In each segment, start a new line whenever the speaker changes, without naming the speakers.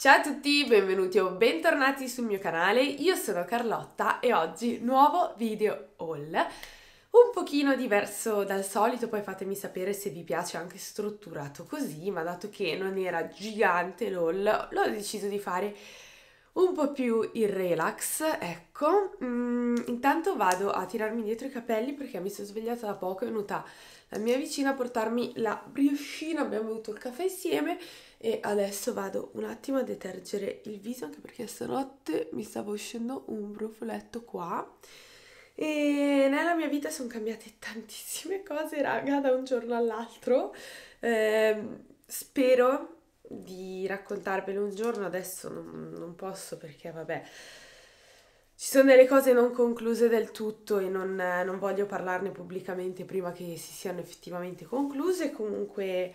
Ciao a tutti, benvenuti o bentornati sul mio canale, io sono Carlotta e oggi nuovo video haul un pochino diverso dal solito, poi fatemi sapere se vi piace anche strutturato così, ma dato che non era gigante l'haul, l'ho deciso di fare un po' più il relax, ecco. Mm, intanto vado a tirarmi dietro i capelli perché mi sono svegliata da poco, è venuta la mia vicina a portarmi la brioscina, abbiamo bevuto il caffè insieme e adesso vado un attimo a detergere il viso anche perché stanotte mi stavo uscendo un brufoletto qua e nella mia vita sono cambiate tantissime cose raga da un giorno all'altro eh, spero di raccontarvelo un giorno adesso non, non posso perché vabbè ci sono delle cose non concluse del tutto e non, non voglio parlarne pubblicamente prima che si siano effettivamente concluse comunque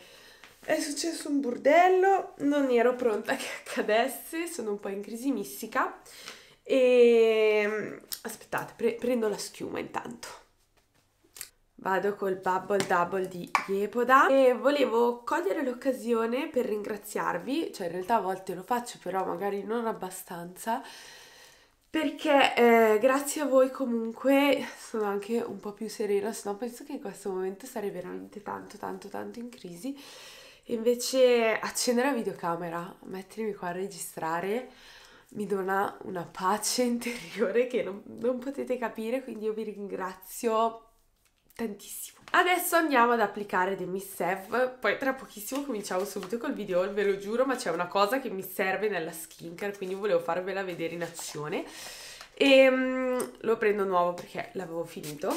è successo un burdello, non ero pronta che accadesse, sono un po' in crisi mistica e ehm, aspettate, pre prendo la schiuma intanto. Vado col Bubble Double di Yepoda e volevo cogliere l'occasione per ringraziarvi, cioè in realtà a volte lo faccio però magari non abbastanza, perché eh, grazie a voi comunque sono anche un po' più serena, se no penso che in questo momento sarei veramente tanto tanto tanto in crisi. Invece accendere la videocamera, mettermi qua a registrare, mi dona una pace interiore che non, non potete capire, quindi io vi ringrazio tantissimo. Adesso andiamo ad applicare dei Miss Sev, poi tra pochissimo cominciamo subito col video, ve lo giuro, ma c'è una cosa che mi serve nella skincare, quindi volevo farvela vedere in azione. E um, lo prendo nuovo perché l'avevo finito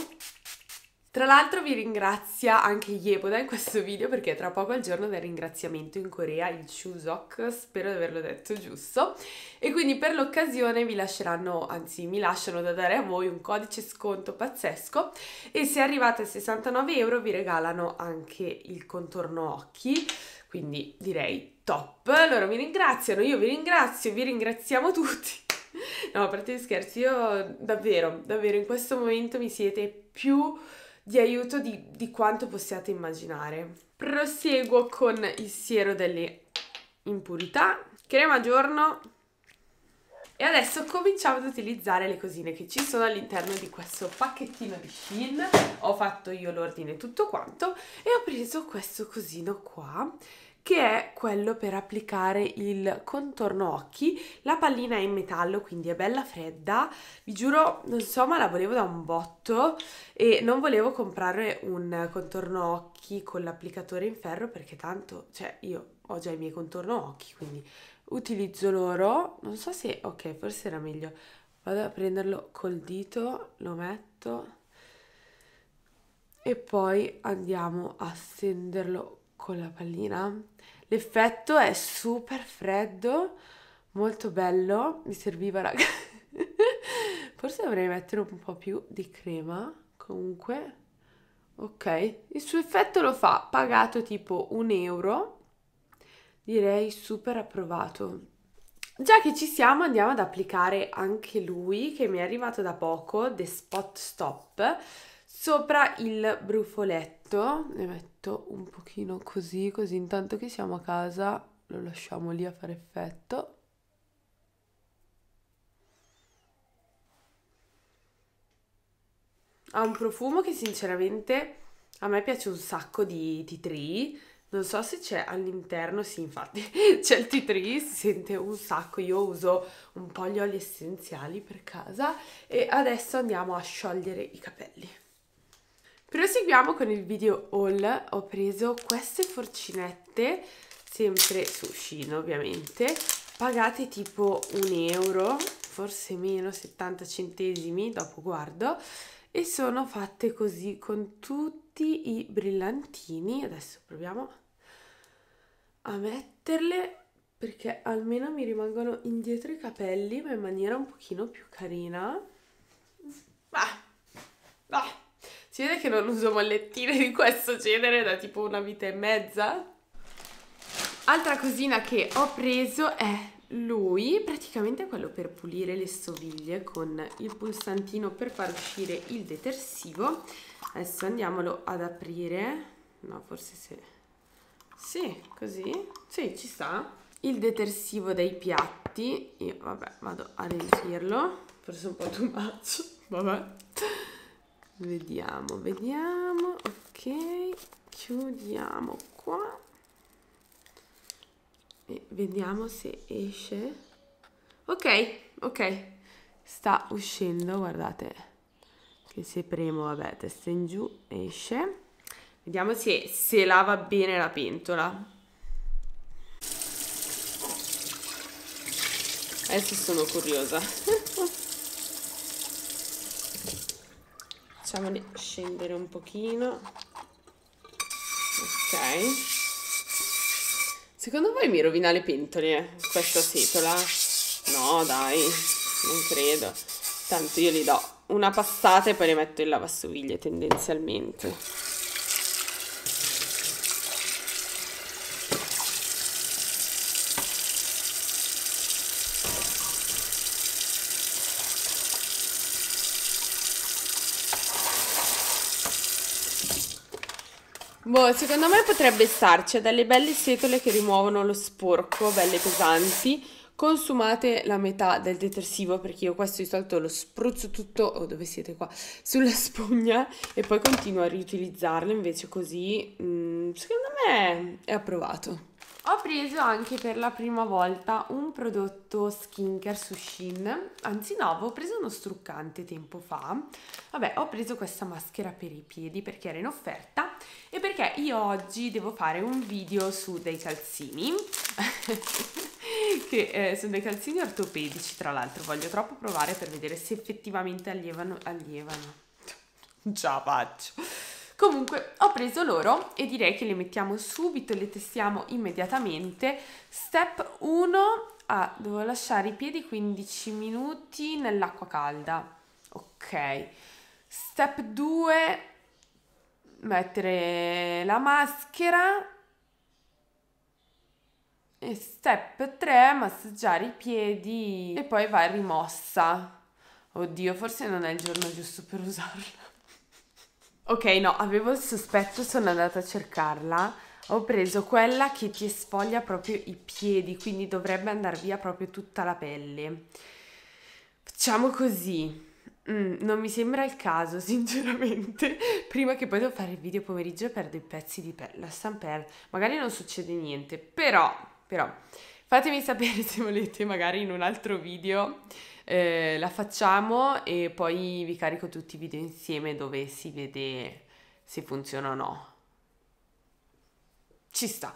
tra l'altro vi ringrazia anche Yeboda in questo video perché tra poco è il giorno del ringraziamento in Corea, il Chuseok, spero di averlo detto giusto. E quindi per l'occasione vi lasceranno, anzi mi lasciano da dare a voi un codice sconto pazzesco e se arrivate a 69 euro vi regalano anche il contorno occhi, quindi direi top. Loro vi ringraziano, io vi ringrazio, vi ringraziamo tutti. No, a parte gli scherzi, io davvero, davvero in questo momento mi siete più di aiuto di, di quanto possiate immaginare. Proseguo con il siero delle impurità, crema giorno e adesso cominciamo ad utilizzare le cosine che ci sono all'interno di questo pacchettino di Shein. Ho fatto io l'ordine tutto quanto e ho preso questo cosino qua che è quello per applicare il contorno occhi. La pallina è in metallo, quindi è bella fredda. Vi giuro, non so, ma la volevo da un botto e non volevo comprare un contorno occhi con l'applicatore in ferro perché tanto, cioè, io ho già i miei contorno occhi, quindi utilizzo loro. Non so se, ok, forse era meglio. Vado a prenderlo col dito, lo metto e poi andiamo a stenderlo con la pallina. L'effetto è super freddo, molto bello, mi serviva raga. Forse dovrei mettere un po' più di crema, comunque. Ok, il suo effetto lo fa, pagato tipo un euro, direi super approvato. Già che ci siamo andiamo ad applicare anche lui che mi è arrivato da poco, The Spot Stop sopra il brufoletto, ne metto un pochino così, così intanto che siamo a casa lo lasciamo lì a fare effetto. Ha un profumo che sinceramente a me piace un sacco di tea tree, non so se c'è all'interno, sì infatti c'è il tea tree, si sente un sacco, io uso un po' gli oli essenziali per casa e adesso andiamo a sciogliere i capelli. Proseguiamo con il video haul, ho preso queste forcinette, sempre su Shino ovviamente, pagate tipo un euro, forse meno 70 centesimi, dopo guardo, e sono fatte così con tutti i brillantini, adesso proviamo a metterle perché almeno mi rimangono indietro i capelli ma in maniera un pochino più carina Si vede che non uso mollettine di questo genere da tipo una vita e mezza. Altra cosina che ho preso è lui, praticamente quello per pulire le stoviglie con il pulsantino per far uscire il detersivo. Adesso andiamolo ad aprire. No, forse se... Sì, così. Sì, ci sta. Il detersivo dei piatti. Io, vabbè, vado a riempirlo. Forse un po' too much. Vabbè vediamo vediamo ok chiudiamo qua e vediamo se esce ok ok sta uscendo guardate che se premo vabbè testa in giù esce vediamo se, se lava bene la pentola adesso sono curiosa facciamoli scendere un pochino ok secondo voi mi rovina le pentole eh, questa setola? no dai non credo tanto io li do una passata e poi le metto in lavastoviglie tendenzialmente Boh, secondo me potrebbe starci a delle belle setole che rimuovono lo sporco, belle pesanti. Consumate la metà del detersivo perché io questo di solito lo spruzzo tutto, oh dove siete qua, sulla spugna e poi continuo a riutilizzarlo invece così, mh, mm, secondo me è approvato. Ho preso anche per la prima volta un prodotto skincare su Shein, anzi no, avevo preso uno struccante tempo fa. Vabbè, ho preso questa maschera per i piedi perché era in offerta perché io oggi devo fare un video su dei calzini che eh, sono dei calzini ortopedici tra l'altro voglio troppo provare per vedere se effettivamente allievano allievano già faccio comunque ho preso loro e direi che le mettiamo subito le testiamo immediatamente step 1 ah, devo lasciare i piedi 15 minuti nell'acqua calda ok step 2 mettere la maschera e step 3 massaggiare i piedi e poi va rimossa oddio forse non è il giorno giusto per usarla ok no avevo il sospetto sono andata a cercarla ho preso quella che ti sfoglia proprio i piedi quindi dovrebbe andare via proprio tutta la pelle facciamo così Mm, non mi sembra il caso, sinceramente. Prima che poi devo fare il video pomeriggio e perdo i pezzi di pelle. Lasciam perdere. Magari non succede niente, però, però, fatemi sapere se volete, magari in un altro video eh, la facciamo e poi vi carico tutti i video insieme dove si vede se funziona o no. Ci sta.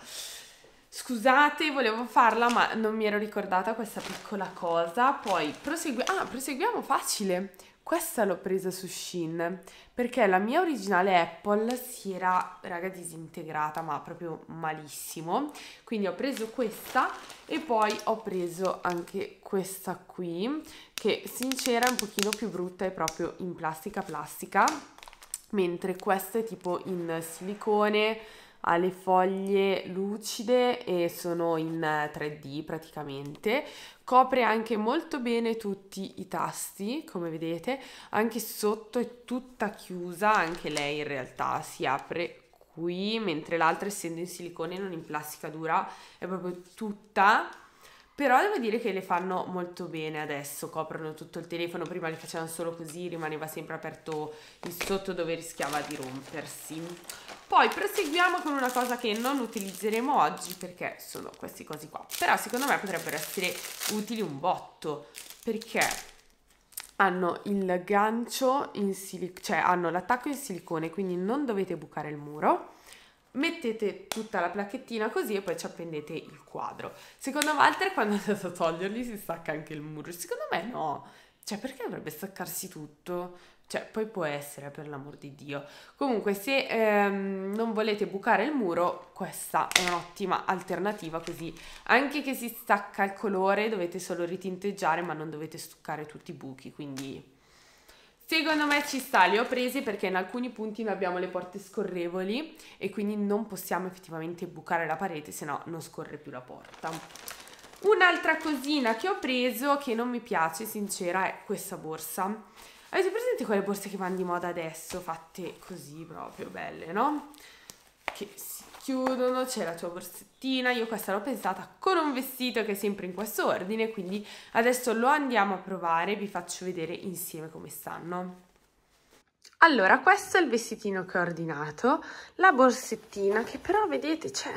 Scusate, volevo farla, ma non mi ero ricordata questa piccola cosa. Poi proseguiamo. ah, proseguiamo facile. Questa l'ho presa su Shin perché la mia originale Apple si era, raga, disintegrata, ma proprio malissimo. Quindi ho preso questa e poi ho preso anche questa qui, che sincera è un pochino più brutta, è proprio in plastica plastica, mentre questa è tipo in silicone, ha le foglie lucide e sono in 3D eh, praticamente. Copre anche molto bene tutti i tasti, come vedete, anche sotto è tutta chiusa, anche lei in realtà si apre qui, mentre l'altra essendo in silicone non in plastica dura, è proprio tutta però devo dire che le fanno molto bene adesso, coprono tutto il telefono, prima le facevano solo così, rimaneva sempre aperto il sotto dove rischiava di rompersi. Poi proseguiamo con una cosa che non utilizzeremo oggi perché sono questi cosi qua, però secondo me potrebbero essere utili un botto perché hanno il gancio in silicone, cioè hanno l'attacco in silicone, quindi non dovete bucare il muro mettete tutta la placchettina così e poi ci appendete il quadro. Secondo Walter quando andate a toglierli si stacca anche il muro. Secondo me no. Cioè perché dovrebbe staccarsi tutto? Cioè, poi può essere, per l'amor di Dio. Comunque, se ehm, non volete bucare il muro, questa è un'ottima alternativa, così anche che si stacca il colore, dovete solo ritinteggiare, ma non dovete stuccare tutti i buchi, quindi... Secondo me ci sta, li ho presi perché in alcuni punti noi abbiamo le porte scorrevoli e quindi non possiamo effettivamente bucare la parete, se no non scorre più la porta. Un'altra cosina che ho preso che non mi piace, sincera, è questa borsa Avete presente quelle borse che vanno di moda adesso, fatte così proprio belle, no? Che si chiudono, c'è la tua borsettina, io questa l'ho pensata con un vestito che è sempre in questo ordine, quindi adesso lo andiamo a provare, vi faccio vedere insieme come stanno. Allora, questo è il vestitino che ho ordinato, la borsettina che però vedete, cioè,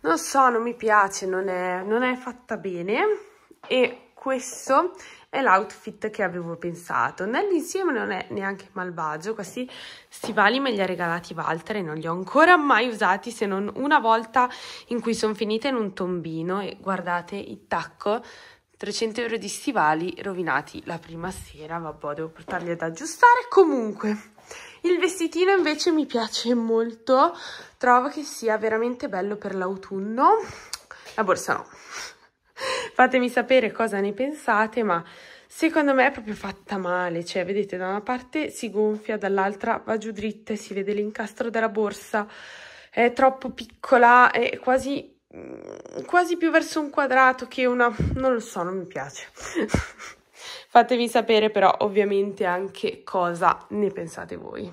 non so, non mi piace, non è, non è fatta bene e questo è l'outfit che avevo pensato. Nell'insieme non è neanche malvagio, questi stivali me li ha regalati Walter e non li ho ancora mai usati se non una volta in cui sono finita in un tombino e guardate il tacco 300 euro di stivali rovinati la prima sera, vabbè, devo portarli ad aggiustare. Comunque, il vestitino invece mi piace molto, trovo che sia veramente bello per l'autunno. La borsa no, Fatemi sapere cosa ne pensate, ma secondo me è proprio fatta male, cioè vedete da una parte si gonfia, dall'altra va giù dritta e si vede l'incastro della borsa, è troppo piccola, è quasi mm, quasi più verso un quadrato che una... non lo so, non mi piace. Fatemi sapere però ovviamente anche cosa ne pensate voi.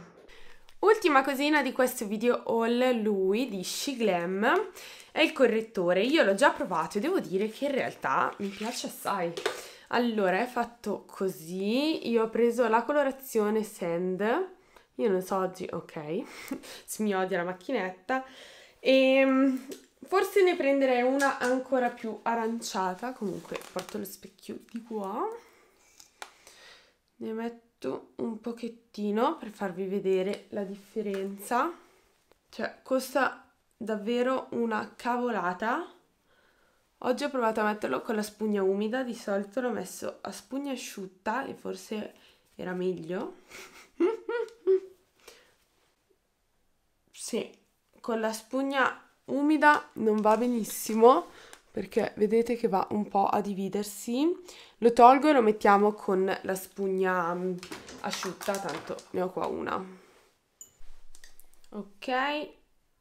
Ultima cosina di questo video haul, lui di She Glam, è il correttore. Io l'ho già provato e devo dire che in realtà mi piace assai. Allora, è fatto così. Io ho preso la colorazione Sand. Io non so oggi, ok, si mi odia la macchinetta. E ehm, forse ne prenderei una ancora più aranciata. Comunque, porto lo specchio di qua. Ne metto metto un pochettino per farvi vedere la differenza. Cioè, costa davvero una cavolata. Oggi ho provato a metterlo con la spugna umida, di solito l'ho messo a spugna asciutta e forse era meglio. sì, con la spugna umida non va benissimo perché vedete che va un po' a dividersi. Lo tolgo e lo mettiamo con la spugna mm, asciutta, tanto ne ho qua una. Ok,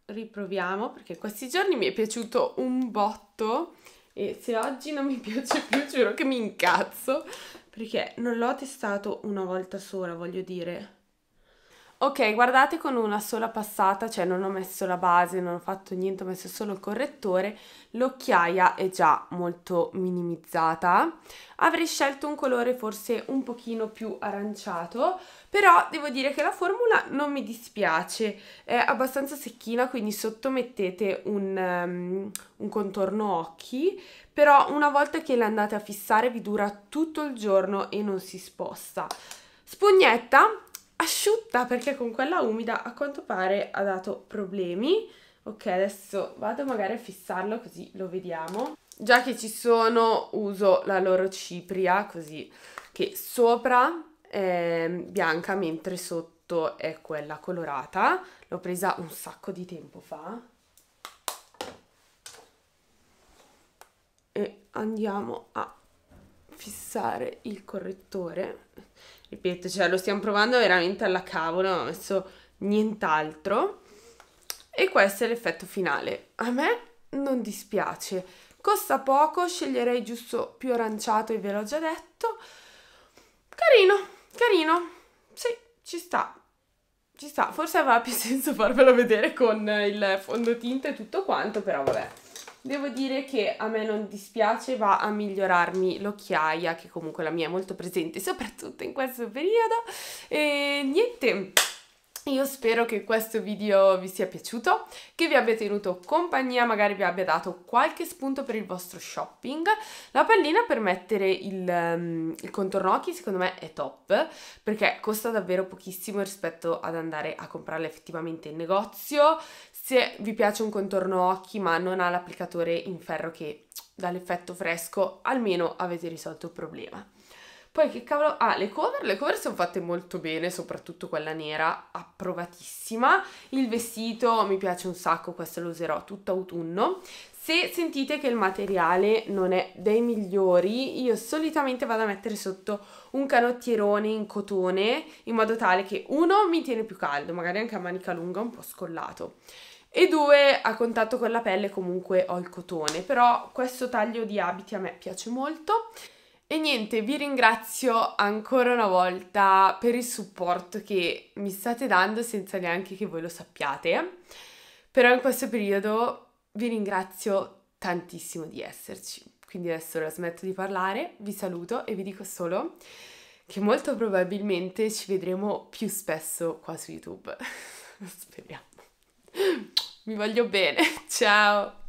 riproviamo perché questi giorni mi è piaciuto un botto e se oggi non mi piace più giuro che mi incazzo perché non l'ho testato una volta sola, voglio dire Ok, guardate con una sola passata, cioè non ho messo la base, non ho fatto niente, ho messo solo il correttore, l'occhiaia è già molto minimizzata. Avrei scelto un colore forse un pochino più aranciato, però devo dire che la formula non mi dispiace, è abbastanza secchina, quindi sottomettete un, um, un contorno occhi, però una volta che l'andate a fissare vi dura tutto il giorno e non si sposta. Spugnetta asciutta perché con quella umida a quanto pare ha dato problemi. Ok, adesso vado magari a fissarlo così lo vediamo. Già che ci sono uso la loro cipria così che sopra è bianca mentre sotto è quella colorata. L'ho presa un sacco di tempo fa. E andiamo a fissare il correttore. Ripeto, cioè lo stiamo provando veramente alla cavolo, non ho messo nient'altro. E questo è l'effetto finale. A me non dispiace. Costa poco, sceglierei giusto più aranciato e ve l'ho già detto. Carino, carino. Sì, ci sta. Ci sta. Forse aveva più senso farvelo vedere con il fondotinta e tutto quanto, però vabbè. Devo dire che a me non dispiace, va a migliorarmi l'occhiaia, che comunque la mia è molto presente, soprattutto in questo periodo. E niente, io spero che questo video vi sia piaciuto, che vi abbia tenuto compagnia, magari vi abbia dato qualche spunto per il vostro shopping. La pallina per mettere il, um, il contorno occhi secondo me è top, perché costa davvero pochissimo rispetto ad andare a comprarla effettivamente in negozio se vi piace un contorno occhi ma non ha l'applicatore in ferro che dà l'effetto fresco, almeno avete risolto il problema. Poi che cavolo... Ah, le cover? Le cover sono fatte molto bene, soprattutto quella nera, approvatissima. Il vestito mi piace un sacco, questo lo userò tutto autunno. Se sentite che il materiale non è dei migliori, io solitamente vado a mettere sotto un canottierone in cotone, in modo tale che uno mi tiene più caldo, magari anche a manica lunga un po' scollato e due a contatto con la pelle comunque ho il cotone, però questo taglio di abiti a me piace molto. E niente, vi ringrazio ancora una volta per il supporto che mi state dando senza neanche che voi lo sappiate. Però in questo periodo vi ringrazio tantissimo di esserci. Quindi adesso la smetto di parlare, vi saluto e vi dico solo che molto probabilmente ci vedremo più spesso qua su YouTube. Speriamo. Mi voglio bene, ciao!